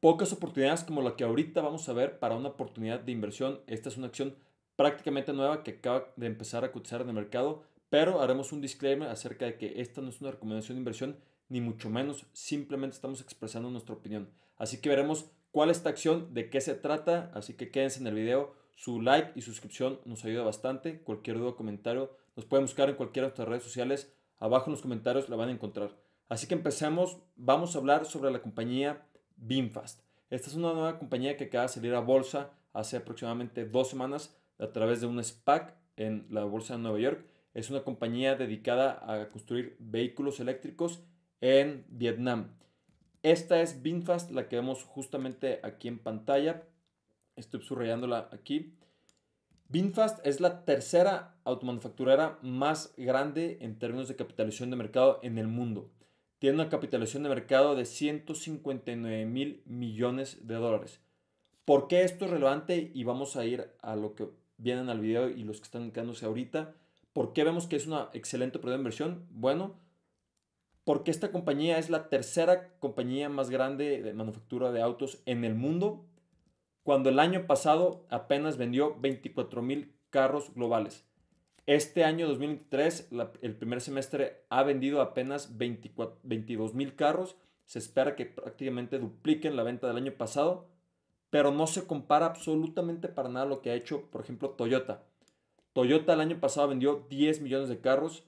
pocas oportunidades como la que ahorita vamos a ver para una oportunidad de inversión. Esta es una acción prácticamente nueva que acaba de empezar a cotizar en el mercado, pero haremos un disclaimer acerca de que esta no es una recomendación de inversión, ni mucho menos, simplemente estamos expresando nuestra opinión. Así que veremos cuál es esta acción, de qué se trata, así que quédense en el video. Su like y suscripción nos ayuda bastante. Cualquier duda o comentario nos pueden buscar en cualquiera de nuestras redes sociales. Abajo en los comentarios la van a encontrar. Así que empecemos. Vamos a hablar sobre la compañía BinFast. Esta es una nueva compañía que acaba de salir a bolsa hace aproximadamente dos semanas a través de un SPAC en la bolsa de Nueva York. Es una compañía dedicada a construir vehículos eléctricos en Vietnam. Esta es BinFast, la que vemos justamente aquí en pantalla. Estoy subrayándola aquí. BinFast es la tercera automanufacturera más grande en términos de capitalización de mercado en el mundo tiene una capitalización de mercado de 159 mil millones de dólares. ¿Por qué esto es relevante? Y vamos a ir a lo que vienen al video y los que están quedándose ahorita. ¿Por qué vemos que es una excelente oportunidad de inversión? Bueno, porque esta compañía es la tercera compañía más grande de manufactura de autos en el mundo, cuando el año pasado apenas vendió 24 mil carros globales. Este año 2023, el primer semestre ha vendido apenas 22 mil carros. Se espera que prácticamente dupliquen la venta del año pasado, pero no se compara absolutamente para nada lo que ha hecho, por ejemplo, Toyota. Toyota el año pasado vendió 10 millones de carros.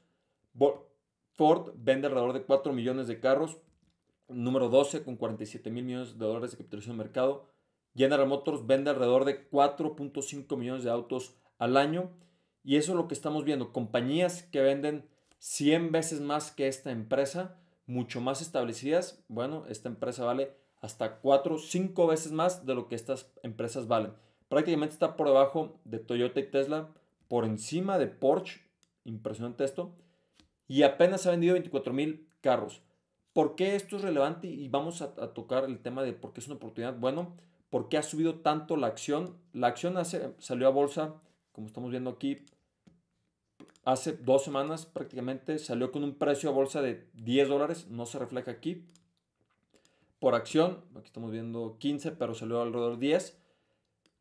Ford vende alrededor de 4 millones de carros. Número 12 con 47 mil millones de dólares de capitalización de mercado. General Motors vende alrededor de 4.5 millones de autos al año y eso es lo que estamos viendo. Compañías que venden 100 veces más que esta empresa, mucho más establecidas. Bueno, esta empresa vale hasta 4, 5 veces más de lo que estas empresas valen. Prácticamente está por debajo de Toyota y Tesla, por encima de Porsche. Impresionante esto. Y apenas ha vendido 24 mil carros. ¿Por qué esto es relevante? Y vamos a, tocar el tema de por qué es una oportunidad. Bueno, ¿por ha subido tanto la acción? La acción salió a bolsa, como estamos viendo aquí, hace dos semanas prácticamente salió con un precio a bolsa de 10 dólares, no se refleja aquí. Por acción, aquí estamos viendo 15, pero salió alrededor 10.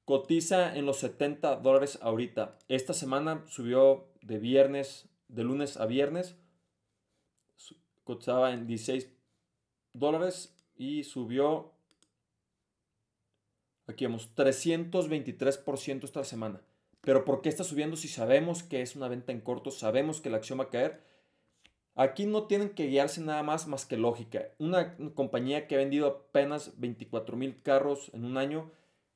Cotiza en los 70 dólares ahorita. Esta semana subió de viernes, de lunes a viernes. Cotizaba en 16 dólares y subió, aquí vemos, 323% esta semana. Pero ¿por qué está subiendo si sabemos que es una venta en corto, sabemos que la acción va a caer? Aquí no tienen que guiarse nada más más que lógica. Una compañía que ha vendido apenas 24 mil carros en un año,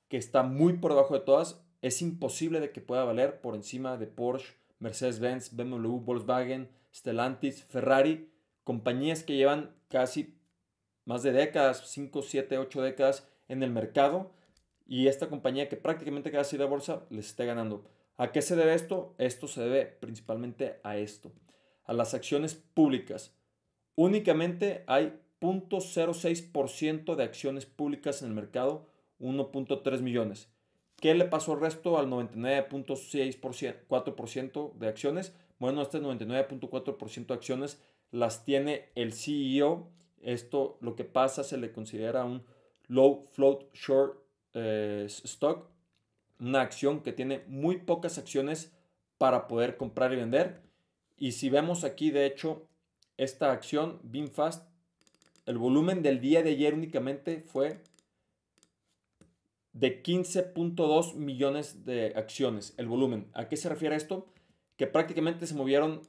que está muy por debajo de todas, es imposible de que pueda valer por encima de Porsche, Mercedes-Benz, BMW, Volkswagen, Stellantis, Ferrari, compañías que llevan casi más de décadas, 5, 7, 8 décadas en el mercado y esta compañía que prácticamente queda sin de bolsa les está ganando. ¿A qué se debe esto? Esto se debe principalmente a esto, a las acciones públicas. Únicamente hay 0.06% de acciones públicas en el mercado, 1.3 millones. ¿Qué le pasó al resto al 99.4% de acciones? Bueno, este 99.4% de acciones las tiene el CEO. Esto lo que pasa se le considera un low float short eh, stock, una acción que tiene muy pocas acciones para poder comprar y vender. Y si vemos aquí, de hecho, esta acción, BinFast, el volumen del día de ayer únicamente fue de 15.2 millones de acciones, el volumen. ¿A qué se refiere esto? Que prácticamente se movieron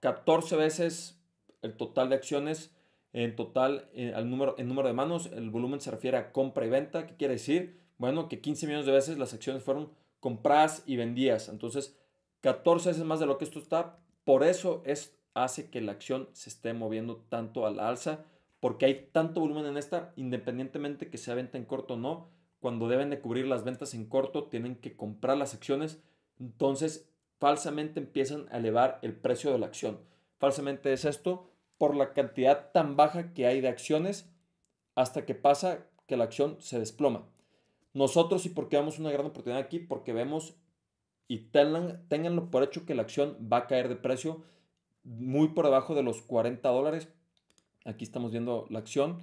14 veces el total de acciones en total, en, eh, al número, en número de manos. El volumen se refiere a compra y venta. ¿Qué quiere decir? Bueno, que 15 millones de veces las acciones fueron compradas y vendidas. Entonces, 14 veces más de lo que esto está. Por eso es, hace que la acción se esté moviendo tanto a la alza, porque hay tanto volumen en esta, independientemente que sea venta en corto o no. Cuando deben de cubrir las ventas en corto, tienen que comprar las acciones. Entonces, falsamente empiezan a elevar el precio de la acción. Falsamente es esto por la cantidad tan baja que hay de acciones hasta que pasa que la acción se desploma. Nosotros sí porque vemos una gran oportunidad aquí, porque vemos y tengan, tenganlo por hecho que la acción va a caer de precio muy por debajo de los 40 dólares. Aquí estamos viendo la acción.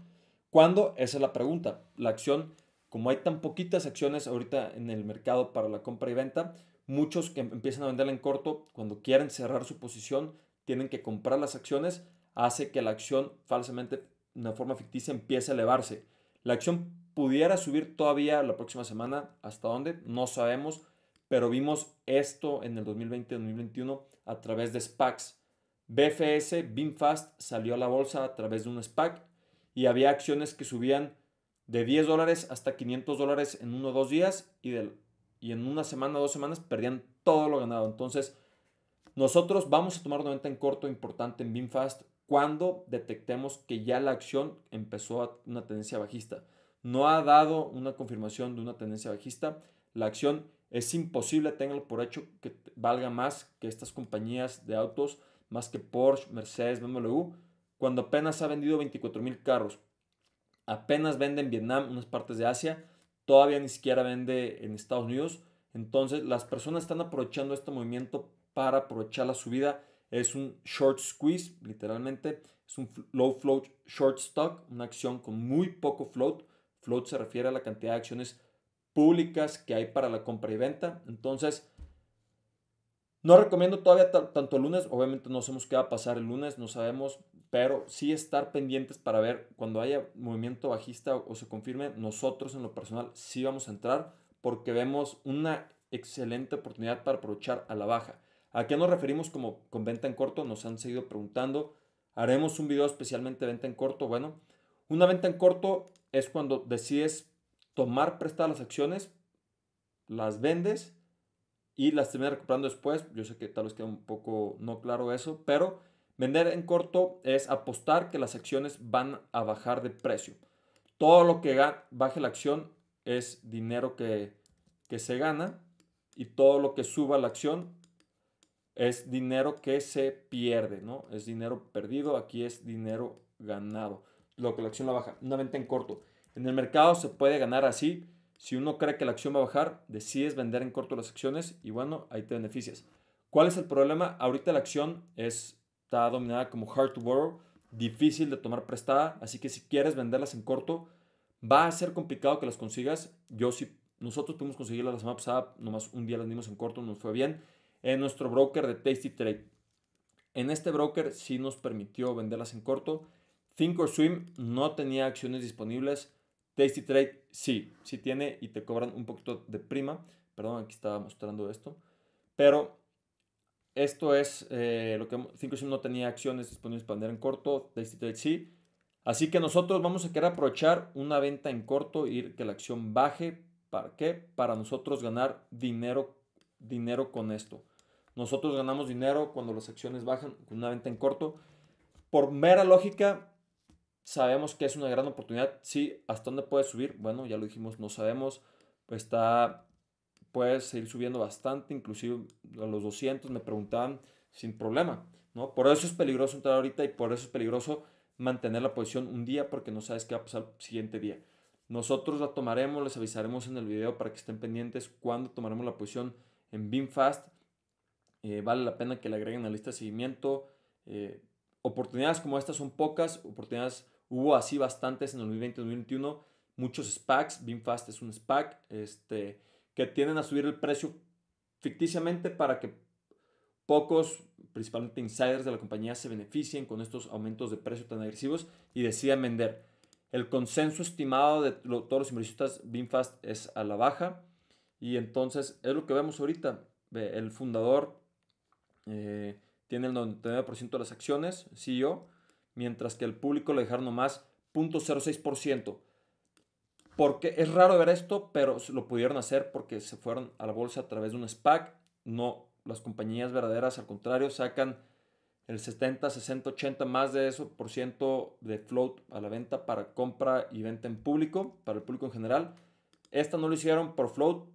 ¿Cuándo? Esa es la pregunta. La acción, como hay tan poquitas acciones ahorita en el mercado para la compra y venta, muchos que empiezan a venderla en corto, cuando quieren cerrar su posición, tienen que comprar las acciones, hace que la acción falsamente, de una forma ficticia, empiece a elevarse. La acción pudiera subir todavía la próxima semana. ¿Hasta dónde? No sabemos. Pero vimos esto en el 2020-2021 a través de SPACs. BFS, BinFast, salió a la bolsa a través de un SPAC y había acciones que subían de 10 dólares hasta 500 dólares en uno o dos días y, y en una semana o dos semanas perdían todo lo ganado. Entonces, nosotros vamos a tomar una venta en corto importante en BinFast cuando detectemos que ya la acción empezó a una tendencia bajista no ha dado una confirmación de una tendencia bajista. La acción es imposible, tenganlo por hecho, que valga más que estas compañías de autos, más que Porsche, Mercedes, BMW, cuando apenas ha vendido 24 mil carros. Apenas vende en Vietnam, unas partes de Asia, todavía ni siquiera vende en Estados Unidos. Entonces las personas están aprovechando este movimiento para aprovechar la subida. Es un short squeeze, literalmente. Es un low float short stock, una acción con muy poco float Float se refiere a la cantidad de acciones públicas que hay para la compra y venta. Entonces, no recomiendo todavía tanto el lunes, obviamente no sabemos qué va a pasar el lunes, no sabemos, pero sí estar pendientes para ver cuando haya movimiento bajista o, se confirme, nosotros en lo personal sí vamos a entrar porque vemos una excelente oportunidad para aprovechar a la baja. ¿A qué nos referimos como con venta en corto? Nos han seguido preguntando. Haremos un video especialmente venta en corto. Bueno, una venta en corto es cuando decides tomar prestadas las acciones, las vendes y las terminas recuperando después. Yo sé que tal vez queda un poco no claro eso, pero vender en corto es apostar que las acciones van a bajar de precio. Todo lo que baje la acción es dinero que, que se gana y todo lo que suba la acción es dinero que se pierde, ¿no? Es dinero perdido, aquí es dinero ganado lo que la acción la baja. Una venta en corto. En el mercado se puede ganar así. Si uno cree que la acción va a bajar, decides vender en corto las acciones y bueno, ahí te beneficias. ¿Cuál es el problema? Ahorita la acción está dominada como hard to borrow, difícil de tomar prestada, así que si quieres venderlas en corto, va a ser complicado que las consigas. Yo si, nosotros pudimos conseguirlas la semana pasada, nomás un día las dimos en corto, nos fue bien, en nuestro broker de Tasty Trade. En este broker sí nos permitió venderlas en corto thinkorswim no tenía acciones disponibles. TastyTrade Trade sí, sí tiene y te cobran un poquito de prima. Perdón, aquí estaba mostrando esto. Pero esto es eh, lo que thinkorswim no tenía acciones disponibles para vender en corto. TastyTrade sí. Así que nosotros vamos a querer aprovechar una venta en corto y que la acción baje. ¿Para qué? Para nosotros ganar dinero, dinero con esto. Nosotros ganamos dinero cuando las acciones bajan con una venta en corto. Por mera lógica, sabemos que es una gran oportunidad. Sí, ¿hasta dónde puede subir? Bueno, ya lo dijimos, no sabemos. Está, puede seguir subiendo bastante, inclusive a los 200 me preguntaban sin problema, ¿no? Por eso es peligroso entrar ahorita y por eso es peligroso mantener la posición un día porque no sabes qué va a pasar el siguiente día. Nosotros la tomaremos, les avisaremos en el video para que estén pendientes cuando tomaremos la posición en BinFast. fast eh, vale la pena que le agreguen a la lista de seguimiento. Eh, oportunidades como estas son pocas, oportunidades Hubo así bastantes en el 2020-2021, muchos SPACs, BinFast es un SPAC, este, que tienden a subir el precio ficticiamente para que pocos, principalmente insiders de la compañía, se beneficien con estos aumentos de precio tan agresivos y deciden vender. El consenso estimado de todos los inversionistas BinFast es a la baja y entonces es lo que vemos ahorita. El fundador eh, tiene el 99% de las acciones, CEO, mientras que el público le dejaron nomás 0.06%. Porque es raro ver esto, pero lo pudieron hacer porque se fueron a la bolsa a través de un SPAC. No, las compañías verdaderas, al contrario, sacan el 70, 60, 80 más de eso por ciento de float a la venta para compra y venta en público, para el público en general. Esta no lo hicieron por float,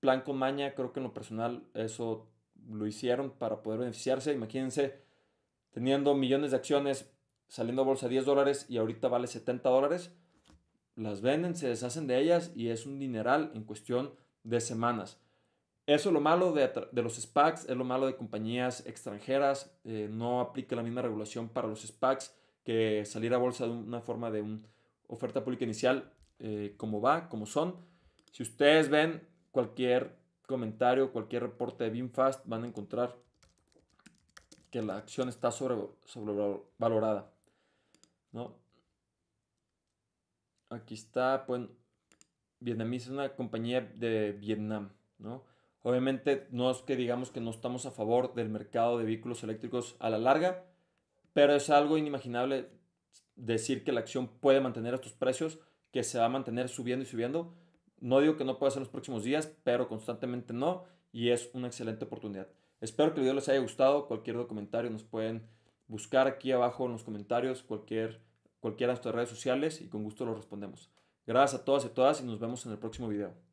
plan con maña, creo que en lo personal eso lo hicieron para poder beneficiarse. Imagínense teniendo millones de acciones, saliendo a bolsa 10 dólares y ahorita vale 70 dólares, las venden, se deshacen de ellas y es un dineral en cuestión de semanas. Eso es lo malo de, los SPACs, es lo malo de compañías extranjeras, eh, no aplica la misma regulación para los SPACs que salir a bolsa de una forma de una oferta pública inicial, eh, como va, como son. Si ustedes ven cualquier comentario, cualquier reporte de BinFast, van a encontrar que la acción está sobre, sobrevalorada. Aquí está, pues, Vietnam es una compañía de Vietnam. ¿no? Obviamente no es que digamos que no estamos a favor del mercado de vehículos eléctricos a la larga, pero es algo inimaginable decir que la acción puede mantener estos precios, que se va a mantener subiendo y subiendo. No digo que no pueda ser en los próximos días, pero constantemente no, y es una excelente oportunidad. Espero que el video les haya gustado. Cualquier comentario nos pueden buscar aquí abajo en los comentarios, cualquier, cualquiera de nuestras redes sociales y con gusto los respondemos. Gracias a todas y a todas y nos vemos en el próximo video.